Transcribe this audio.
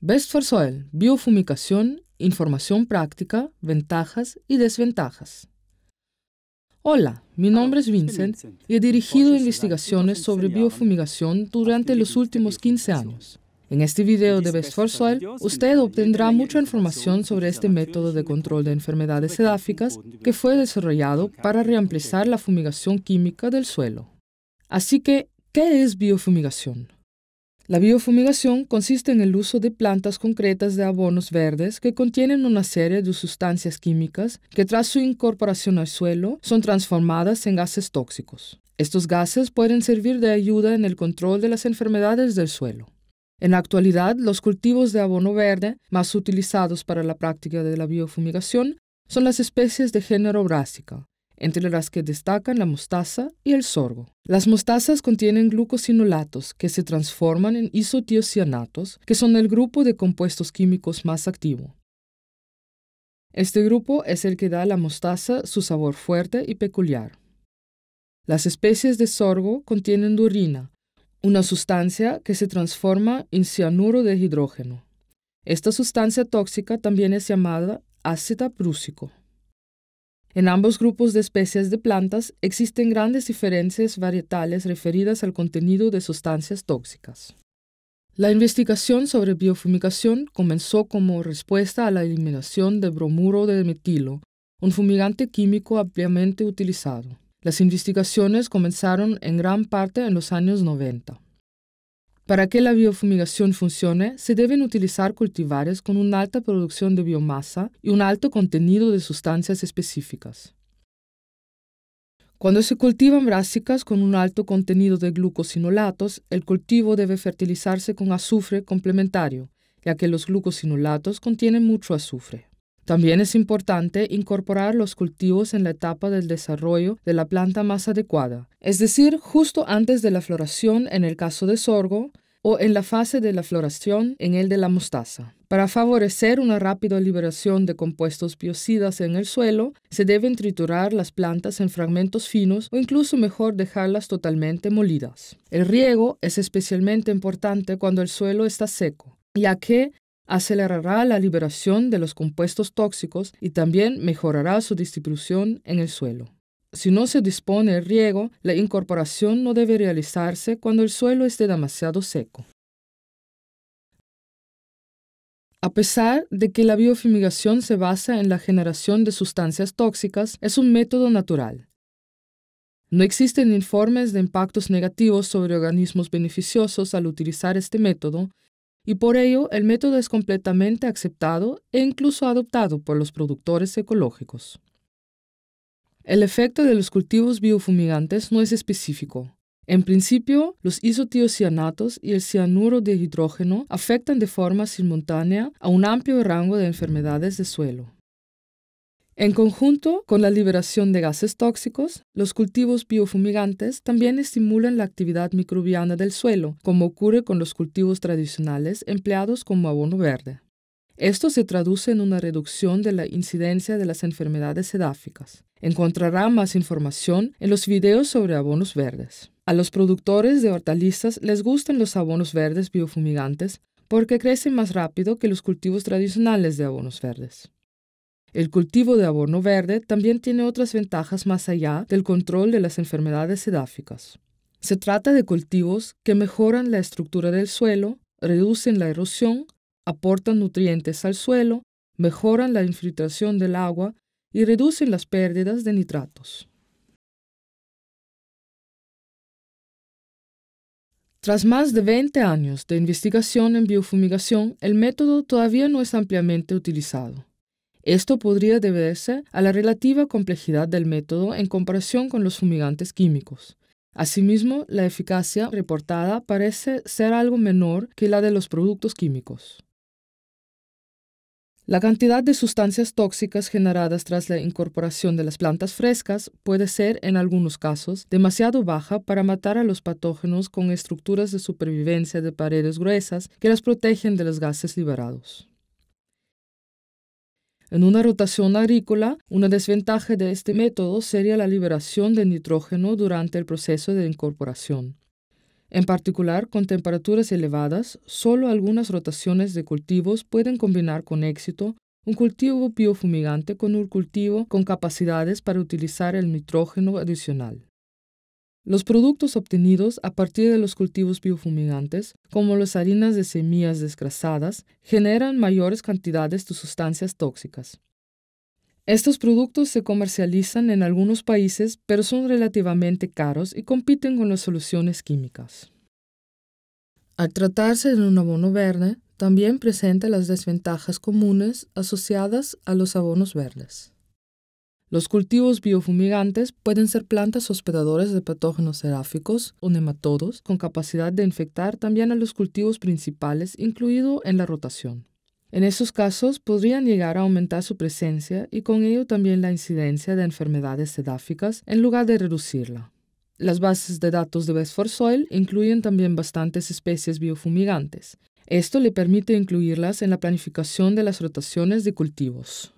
Best for Soil, Biofumigación. información práctica, ventajas y desventajas. Hola, mi nombre es Vincent y he dirigido investigaciones sobre biofumigación durante los últimos 15 años. En este video de Best for Soil, usted obtendrá mucha información sobre este método de control de enfermedades este edáficas que fue desarrollado para reemplazar la fumigación química del suelo. Así que, ¿qué es biofumigación? La biofumigación consiste en el uso de plantas concretas de abonos verdes que contienen una serie de sustancias químicas que tras su incorporación al suelo son transformadas en gases tóxicos. Estos gases pueden servir de ayuda en el control de las enfermedades del suelo. En la actualidad, los cultivos de abono verde más utilizados para la práctica de la biofumigación son las especies de género brásica, entre las que destacan la mostaza y el sorgo. Las mostazas contienen glucosinolatos que se transforman en isotiocianatos, que son el grupo de compuestos químicos más activo. Este grupo es el que da a la mostaza su sabor fuerte y peculiar. Las especies de sorgo contienen durina, una sustancia que se transforma en cianuro de hidrógeno. Esta sustancia tóxica también es llamada ácido prúsico. En ambos grupos de especies de plantas existen grandes diferencias varietales referidas al contenido de sustancias tóxicas. La investigación sobre biofumigación comenzó como respuesta a la eliminación de bromuro de metilo, un fumigante químico ampliamente utilizado. Las investigaciones comenzaron en gran parte en los años 90. Para que la biofumigación funcione, se deben utilizar cultivares con una alta producción de biomasa y un alto contenido de sustancias específicas. Cuando se cultivan brásicas con un alto contenido de glucosinolatos, el cultivo debe fertilizarse con azufre complementario, ya que los glucosinolatos contienen mucho azufre. También es importante incorporar los cultivos en la etapa del desarrollo de la planta más adecuada, es decir, justo antes de la floración en el caso de sorgo o en la fase de la floración en el de la mostaza. Para favorecer una rápida liberación de compuestos biocidas en el suelo, se deben triturar las plantas en fragmentos finos o incluso mejor dejarlas totalmente molidas. El riego es especialmente importante cuando el suelo está seco, ya que acelerará la liberación de los compuestos tóxicos y también mejorará su distribución en el suelo. Si no se dispone el riego, la incorporación no debe realizarse cuando el suelo esté demasiado seco. A pesar de que la biofumigación se basa en la generación de sustancias tóxicas, es un método natural. No existen informes de impactos negativos sobre organismos beneficiosos al utilizar este método, y por ello el método es completamente aceptado e incluso adoptado por los productores ecológicos. El efecto de los cultivos biofumigantes no es específico. En principio, los isotiocianatos y el cianuro de hidrógeno afectan de forma simultánea a un amplio rango de enfermedades de suelo. En conjunto con la liberación de gases tóxicos, los cultivos biofumigantes también estimulan la actividad microbiana del suelo, como ocurre con los cultivos tradicionales empleados como abono verde. Esto se traduce en una reducción de la incidencia de las enfermedades sedáficas. Encontrará más información en los videos sobre abonos verdes. A los productores de hortalizas les gustan los abonos verdes biofumigantes porque crecen más rápido que los cultivos tradicionales de abonos verdes. El cultivo de abono verde también tiene otras ventajas más allá del control de las enfermedades edáficas. Se trata de cultivos que mejoran la estructura del suelo, reducen la erosión, aportan nutrientes al suelo, mejoran la infiltración del agua y reducen las pérdidas de nitratos. Tras más de 20 años de investigación en biofumigación, el método todavía no es ampliamente utilizado. Esto podría deberse a la relativa complejidad del método en comparación con los fumigantes químicos. Asimismo, la eficacia reportada parece ser algo menor que la de los productos químicos. La cantidad de sustancias tóxicas generadas tras la incorporación de las plantas frescas puede ser, en algunos casos, demasiado baja para matar a los patógenos con estructuras de supervivencia de paredes gruesas que las protegen de los gases liberados. En una rotación agrícola, una desventaja de este método sería la liberación de nitrógeno durante el proceso de incorporación. En particular, con temperaturas elevadas, solo algunas rotaciones de cultivos pueden combinar con éxito un cultivo biofumigante con un cultivo con capacidades para utilizar el nitrógeno adicional. Los productos obtenidos a partir de los cultivos biofumigantes, como las harinas de semillas desgrasadas, generan mayores cantidades de sustancias tóxicas. Estos productos se comercializan en algunos países, pero son relativamente caros y compiten con las soluciones químicas. Al tratarse de un abono verde, también presenta las desventajas comunes asociadas a los abonos verdes. Los cultivos biofumigantes pueden ser plantas hospedadoras de patógenos sedáficos o nematodos con capacidad de infectar también a los cultivos principales incluido en la rotación. En esos casos podrían llegar a aumentar su presencia y con ello también la incidencia de enfermedades sedáficas en lugar de reducirla. Las bases de datos de Best for Soil incluyen también bastantes especies biofumigantes. Esto le permite incluirlas en la planificación de las rotaciones de cultivos.